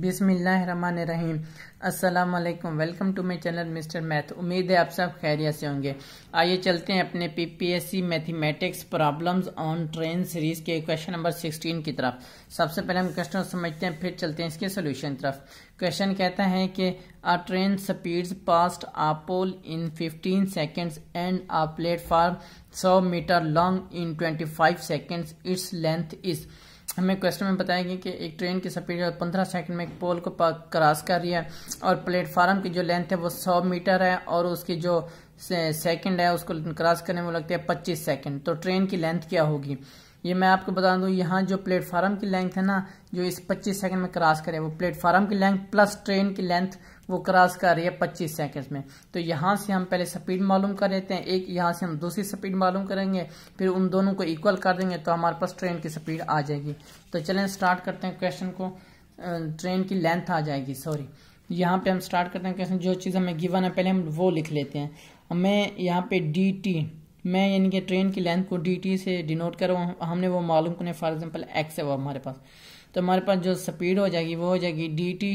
बिसमीम असलकम welcome to my channel mister math उम्मीद है आप सब खैरियत से होंगे आइए चलते हैं अपने PPSC mathematics problems on train series के क्वेश्चन नंबर 16 की तरफ सबसे पहले हम क्वेश्चन समझते हैं फिर चलते हैं इसके सोल्यूशन तरफ क्वेश्चन कहता है कि a train speeds past a pole in 15 seconds and a platform 100 meter long in 25 seconds its length is हमें क्वेश्चन में बताया गया कि एक ट्रेन की स्पीड पंद्रह सेकंड में एक पोल को क्रॉस कर रही है और प्लेटफार्म की जो लेंथ है वो सौ मीटर है और उसकी जो सेकंड है उसको क्रॉस करने में लगते हैं पच्चीस सेकंड तो ट्रेन की लेंथ क्या होगी ये मैं आपको बता दूँ यहाँ जो प्लेटफार्म की लेंथ है ना जो इस 25 सेकंड में क्रॉस करे वो प्लेटफार्म की लेंथ प्लस ट्रेन की लेंथ वो क्रॉस कर रही है पच्चीस सेकंड में तो यहाँ से हम पहले स्पीड मालूम कर लेते हैं एक यहाँ से हम दूसरी स्पीड मालूम करेंगे फिर उन दोनों को इक्वल कर देंगे तो हमारे पास ट्रेन की स्पीड आ जाएगी तो चलें स्टार्ट करते हैं क्वेश्चन को ट्रेन की लेंथ आ जाएगी सॉरी यहाँ पे हम स्टार्ट करते हैं क्वेश्चन जो चीज़ हमें गिवन है पहले हम वो लिख लेते हैं हमें यहाँ पे डी टी मैं यानी कि ट्रेन की लेंथ को डी टी से डिनोट करूँ हमने वो मालूम करें फॉर एग्ज़ाम्पल एक्स है वो हमारे पास तो हमारे पास जो स्पीड हो जाएगी वो हो जाएगी D T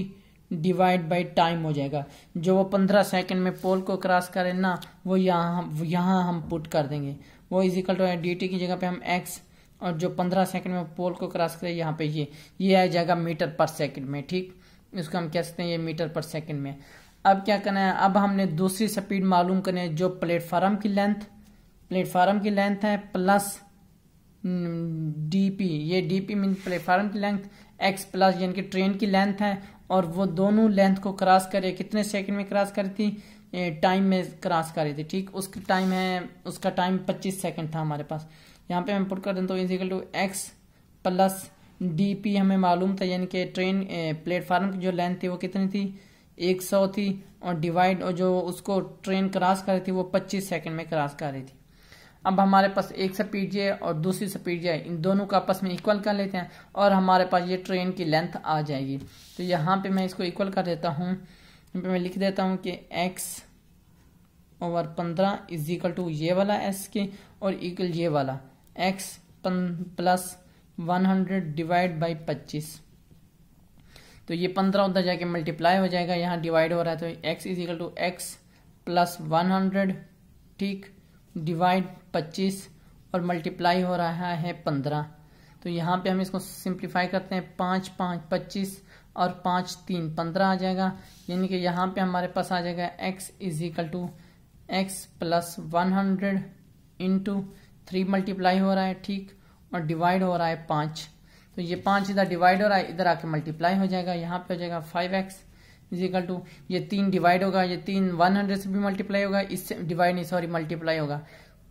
divide by time हो जाएगा जो वो पंद्रह सेकेंड में पोल को क्रॉस करें ना वो यहाँ यहाँ हम पुट कर देंगे वो इजिकल टू डी टी की जगह पे हम एक्स और जो पंद्रह सेकेंड में पोल को क्रॉस करें यहाँ पे ये ये आ जाएगा मीटर पर सेकेंड में ठीक इसको हम कह सकते हैं ये मीटर पर सेकेंड में अब क्या करना है अब हमने दूसरी स्पीड मालूम करनी है जो प्लेटफार्म की लेंथ प्लेटफार्म की लेंथ है प्लस हम्म, डीपी ये डीपी मीन प्लेटफार्म की लेंथ एक्स प्लस यानी कि ट्रेन की लेंथ है और वो दोनों लेंथ को क्रॉस करे कितने सेकंड में क्रॉस करी थी टाइम में क्रॉस करी थी ठीक उसका टाइम है उसका टाइम पच्चीस सेकेंड था हमारे पास यहाँ पे मैं पुट कर देता हूँ is equal to X plus D P हमें मालूम था यानी कि ट्रेन प्लेटफार्म की जो लेंथ थी वो कितनी थी एक सौ थी और डिवाइड और जो उसको ट्रेन क्रॉस कर रही थी वो पच्चीस सेकंड में क्रॉस कर रही थी अब हमारे पास एक स्पीड जे और दूसरी स्पीड जे इन दोनों को आपस में इक्वल कर लेते हैं और हमारे पास ये ट्रेन की लेंथ आ जाएगी तो यहाँ पे मैं इसको इक्वल कर देता हूँ यहाँ पे मैं लिख देता हूँ कि x ओवर पंद्रह इज इक्वल टू ये वाला एस के और इक्वल ये वाला X plus one hundred divide by पच्चीस तो ये पंद्रह उधर जाके मल्टीप्लाई हो जाएगा यहाँ डिवाइड हो रहा है तो X is equal to X plus one hundred ठीक डिवाइड पच्चीस और मल्टीप्लाई हो रहा है पंद्रह तो यहाँ पे हम इसको सिंप्लीफाई करते हैं पाँच पाँच पच्चीस और पाँच तीन पंद्रह आ जाएगा यानी कि यहाँ पे हमारे पास आ जाएगा X is two X plus one hundred into three multiply हो रहा है ठीक और डिवाइड हो रहा है पाँच तो ये पाँच इधर डिवाइड हो रहा है इधर आके मल्टीप्लाई हो जाएगा यहाँ पे हो जाएगा फाइव एक्स इजिकल टू ये तीन डिवाइड होगा ये तीन वन हंड्रेड से भी मल्टीप्लाई होगा इससे डिवाइड नहीं सॉरी मल्टीप्लाई होगा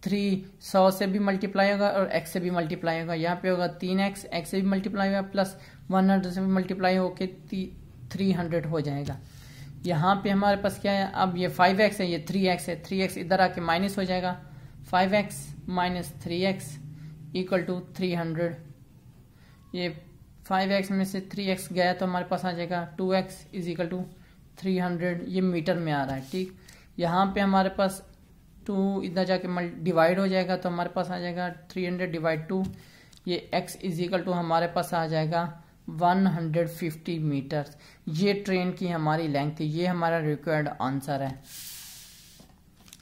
थ्री सौ से भी मल्टीप्लाई होगा और एक्स से भी मल्टीप्लाई होगा यहाँ पे होगा तीन एक्स एक्स से भी मल्टीप्लाई होगा प्लस वन हंड्रेड से भी मल्टीप्लाई होकर थ्री हंड्रेड हो जाएगा यहाँ पे हमारे पास क्या है अब ये फाइव एक्स है ये थ्री एक्स है थ्री एक्स इधर आके माइनस हो जाएगा five X minus three X equal to three hundred ये फाइव एक्स में से थ्री एक्स गया तो हमारे पास आ जाएगा two X is equal to three hundred ये मीटर में आ रहा है ठीक यहाँ पे हमारे पास टू इधर जाके डिवाइड हो जाएगा तो हमारे पास आ जाएगा थ्री हंड्रेड डिवाइड टू ये एक्स इजिकल टू हमारे पास आ जाएगा वन हंड्रेड फिफ्टी मीटर ये ट्रेन की हमारी लेंथ थी ये हमारा रिक्वायर्ड आंसर है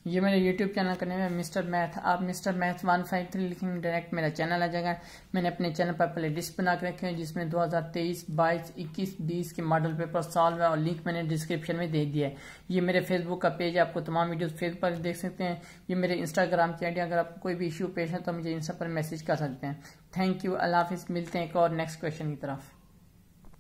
ये मेरे यूट्यूब चैनल का नाम है मिस्टर मैथ आप mister math one five three लिखेंगे डायरेक्ट मेरा चैनल आ जाएगा मैंने अपने चैनल पर प्ले लिस्ट बना के रखे हैं जिसमें 2023, 22, 21, 20 के मॉडल पेपर सॉल्व है और लिंक मैंने डिस्क्रिप्शन में दे दिया है ये मेरे फेसबुक का पेज है आपको तमाम वीडियो फेसबुक पर देख सकते हैं ये मेरे इंस्टाग्राम की आइडिया अगर आपको कोई भी इशू पेश है तो मुझे इंस्टा पर मैसेज कर सकते हैं थैंक यू अल्लाह हाफिज़ मिलते हैं एक और नेक्स्ट क्वेश्चन की तरफ